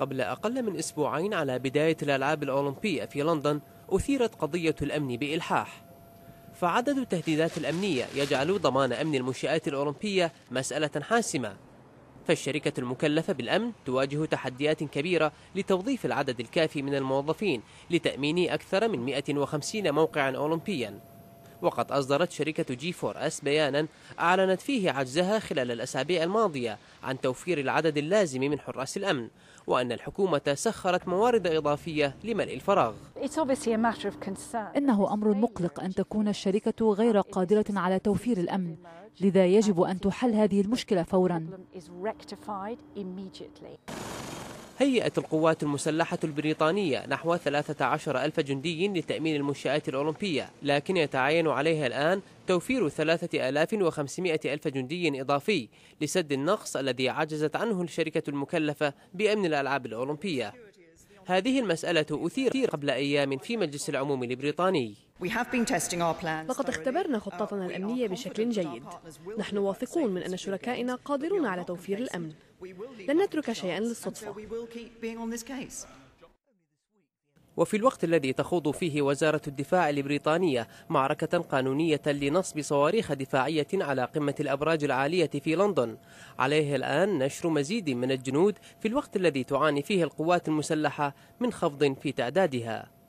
قبل أقل من أسبوعين على بداية الألعاب الأولمبية في لندن أثيرت قضية الأمن بإلحاح فعدد التهديدات الأمنية يجعل ضمان أمن المنشآت الأولمبية مسألة حاسمة فالشركة المكلفة بالأمن تواجه تحديات كبيرة لتوظيف العدد الكافي من الموظفين لتأمين أكثر من 150 موقعا أولمبيا وقد أصدرت شركة جي فور أس بيانا أعلنت فيه عجزها خلال الأسابيع الماضية عن توفير العدد اللازم من حراس الأمن وأن الحكومة سخرت موارد إضافية لملء الفراغ إنه أمر مقلق أن تكون الشركة غير قادرة على توفير الأمن لذا يجب أن تحل هذه المشكلة فورا هيئت القوات المسلحة البريطانية نحو 13 ألف جندي لتأمين المنشآت الأولمبية لكن يتعين عليها الآن توفير 3500 ألف جندي إضافي لسد النقص الذي عجزت عنه الشركة المكلفة بأمن الألعاب الأولمبية هذه المسألة أثيرت قبل أيام في مجلس العموم البريطاني لقد اختبرنا خطتنا الأمنية uh, بشكل جيد نحن واثقون من أن شركائنا قادرون على توفير الأمن لن نترك شيئا للصدفة وفي الوقت الذي تخوض فيه وزارة الدفاع البريطانية معركة قانونية لنصب صواريخ دفاعية على قمة الأبراج العالية في لندن عليه الآن نشر مزيد من الجنود في الوقت الذي تعاني فيه القوات المسلحة من خفض في تعدادها